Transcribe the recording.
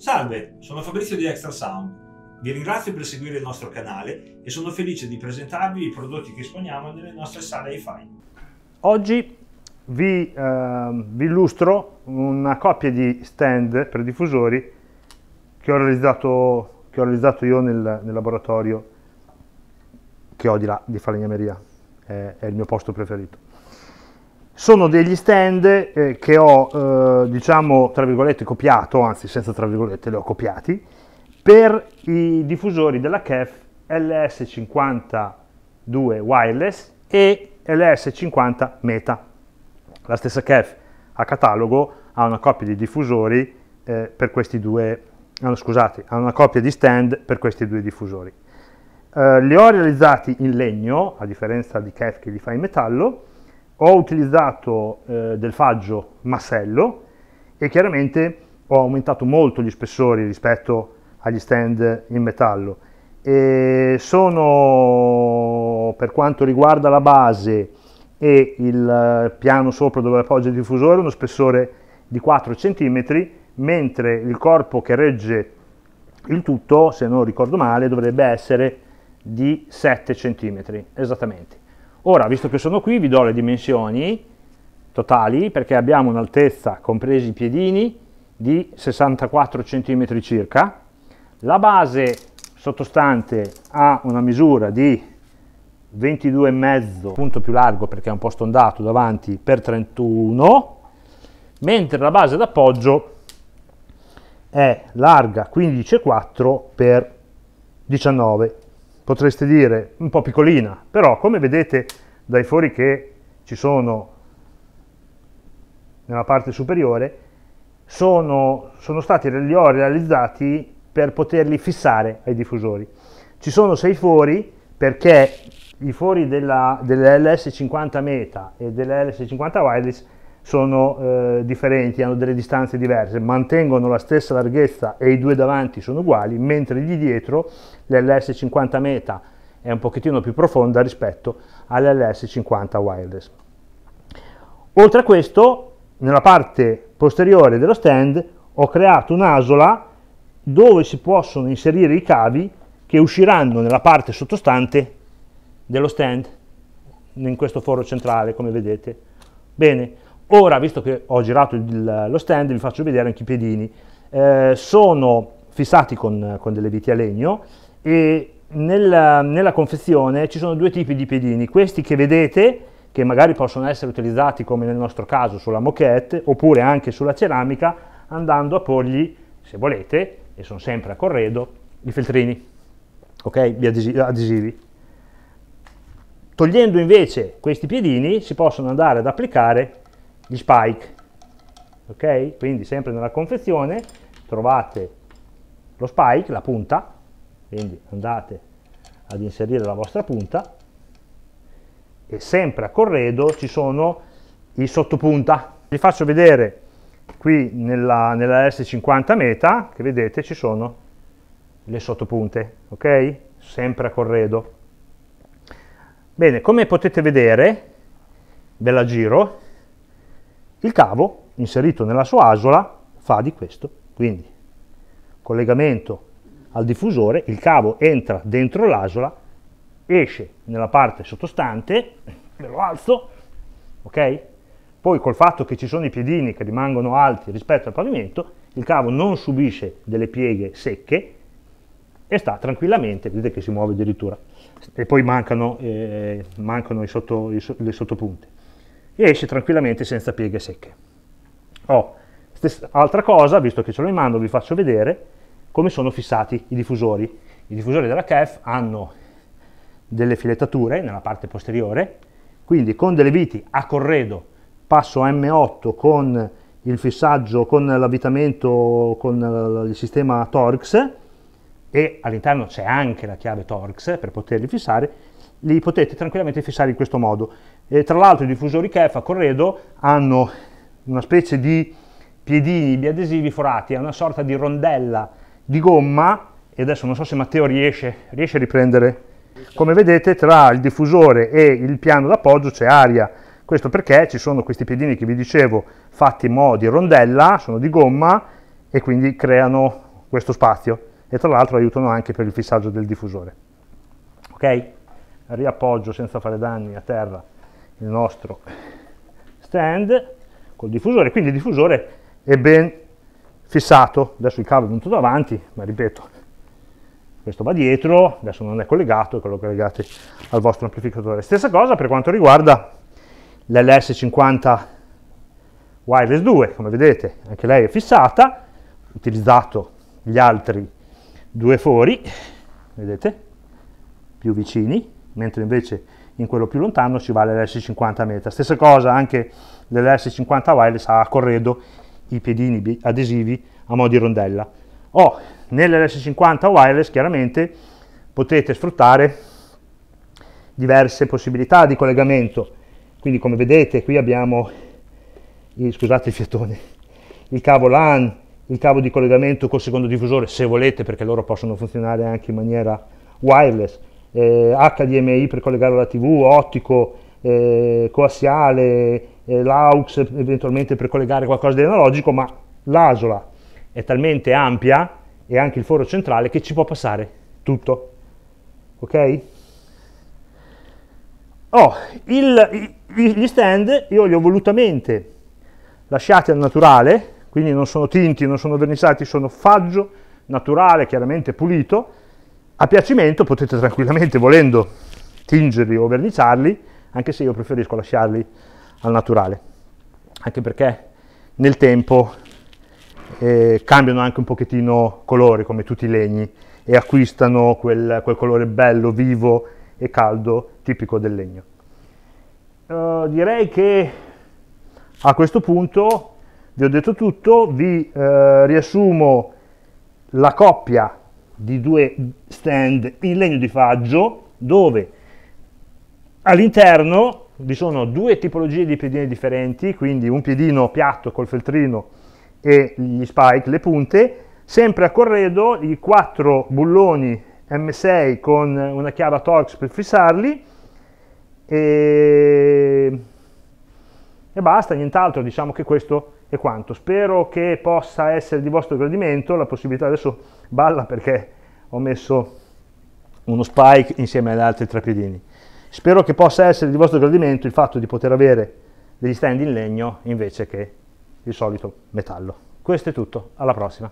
Salve, sono Fabrizio di Extra Sound. Vi ringrazio per seguire il nostro canale e sono felice di presentarvi i prodotti che esponiamo nelle nostre sale hi-fi. Oggi vi, eh, vi illustro una coppia di stand per diffusori che ho realizzato, che ho realizzato io nel, nel, laboratorio che ho di là, di Falegnameria. È, è il mio posto preferito sono degli stand eh, che ho, eh, diciamo, tra virgolette, copiato, anzi senza tra virgolette, li ho copiati, per i diffusori della KEF LS52 Wireless e LS50 Meta. La stessa KEF a catalogo ha una coppia di diffusori eh, per questi due, eh, no, scusate, ha una coppia di stand per questi due diffusori. Eh, li ho realizzati in legno, a differenza di KEF che li fa in metallo, ho utilizzato eh, del faggio massello e chiaramente ho aumentato molto gli spessori rispetto agli stand in metallo e sono per quanto riguarda la base e il eh, piano sopra dove appoggia il diffusore uno spessore di 4 cm mentre il corpo che regge il tutto se non ricordo male dovrebbe essere di 7 cm esattamente Ora, visto che sono qui, vi do le dimensioni totali, perché abbiamo un'altezza, compresi i piedini, di 64 cm circa, la base sottostante ha una misura di 22,5, punto più largo perché è un po' stondato davanti, per 31, mentre la base d'appoggio è larga 15,4 per 19 potreste dire un po' piccolina, però come vedete dai fori che ci sono nella parte superiore, sono, sono stati li ho realizzati per poterli fissare ai diffusori. Ci sono sei fori perché i fori della, ls 50 Meta e ls 50 Wireless sono eh, differenti, hanno delle distanze diverse, mantengono la stessa larghezza e i due davanti sono uguali, mentre di dietro l'LS50 Meta è un pochettino più profonda rispetto all'LS50 Wireless. Oltre a questo, nella parte posteriore dello stand ho creato un'asola dove si possono inserire i cavi che usciranno nella parte sottostante dello stand in questo foro centrale come vedete bene Ora, visto che ho girato il, lo stand, vi faccio vedere anche i piedini. Eh, sono fissati con, con, delle viti a legno e nella, nella confezione ci sono due tipi di piedini. Questi che vedete, che magari possono essere utilizzati come nel nostro caso sulla moquette oppure anche sulla ceramica, andando a porgli, se volete, e sono sempre a corredo, i feltrini, ok? Gli adesivi. Togliendo invece questi piedini si possono andare ad applicare gli spike. Ok? Quindi sempre nella confezione trovate lo spike, la punta, quindi andate ad inserire la vostra punta e sempre a corredo ci sono i sottopunta. Vi faccio vedere qui nella, nella S50 meta che vedete ci sono le sottopunte, ok? Sempre a corredo. Bene, come potete vedere, ve la giro, il cavo inserito nella sua asola fa di questo, quindi collegamento al diffusore, il cavo entra dentro l'asola, esce nella parte sottostante, me lo alzo, ok? Poi col fatto che ci sono i piedini che rimangono alti rispetto al pavimento, il cavo non subisce delle pieghe secche e sta tranquillamente, vedete che si muove addirittura. E poi mancano, eh, mancano i sotto, i le sottopunte e esce tranquillamente senza pieghe secche. Oh, stessa, altra cosa, visto che ce lo mando, vi faccio vedere come sono fissati i diffusori. I diffusori della CAF hanno delle filettature nella parte posteriore, quindi con delle viti a corredo passo M8 con il fissaggio, con l'avvitamento, con il sistema Torx, e all'interno c'è anche la chiave Torx per poterli fissare, li potete tranquillamente fissare in questo modo. E tra l'altro i diffusori Kefa Corredo hanno una specie di piedini biadesivi forati, è una sorta di rondella di gomma e adesso non so se Matteo riesce, riesce a riprendere. Come vedete tra il diffusore e il piano d'appoggio c'è aria, questo perché ci sono questi piedini che vi dicevo fatti in modo di rondella, sono di gomma e quindi creano questo spazio e tra l'altro aiutano anche per il fissaggio del diffusore. Ok? Riappoggio senza fare danni a terra il nostro stand col diffusore, quindi il diffusore è ben fissato, adesso il cavo è venuto davanti, ma ripeto, questo va dietro, adesso non è collegato, è quello collegato al vostro amplificatore. Stessa cosa per quanto riguarda l'LS50 Wireless 2, come vedete anche lei è fissata, ho utilizzato gli altri due fori, vedete, più vicini, mentre invece in quello più lontano ci va l'S50 meta. Stessa cosa anche dell'S50 wireless a corredo i piedini adesivi a mo' di rondella. O oh, nell'S50 wireless chiaramente potete sfruttare diverse possibilità di collegamento. Quindi come vedete qui abbiamo, il, scusate il fiatone, il cavo LAN, il cavo di collegamento col secondo diffusore se volete perché loro possono funzionare anche in maniera wireless eh, HDMI per collegare alla TV, ottico, eh, coassiale, eh, l'aux eventualmente per collegare qualcosa di analogico, ma l'asola è talmente ampia e anche il foro centrale che ci può passare tutto. Ok? Oh, il, gli stand io li ho volutamente lasciati al naturale, quindi non sono tinti, non sono verniciati, sono faggio naturale, chiaramente pulito, a piacimento potete tranquillamente, volendo, tingerli o verniciarli, anche se io preferisco lasciarli al naturale, anche perché nel tempo eh, cambiano anche un pochettino colore, come tutti i legni, e acquistano quel, quel colore bello, vivo e caldo tipico del legno. Uh, direi che a questo punto vi ho detto tutto, vi eh, riassumo la coppia di due stand in legno di faggio dove all'interno vi sono due tipologie di piedini differenti, quindi un piedino piatto col feltrino e gli spike, le punte, sempre a corredo i quattro bulloni M6 con una chiave Torx per fissarli e, e basta, nient'altro, diciamo che questo è quanto. Spero che possa essere di vostro gradimento la possibilità adesso balla perché ho messo uno spike insieme ad altri tre piedini. Spero che possa essere di vostro gradimento il fatto di poter avere degli stand in legno invece che il solito metallo. Questo è tutto, alla prossima.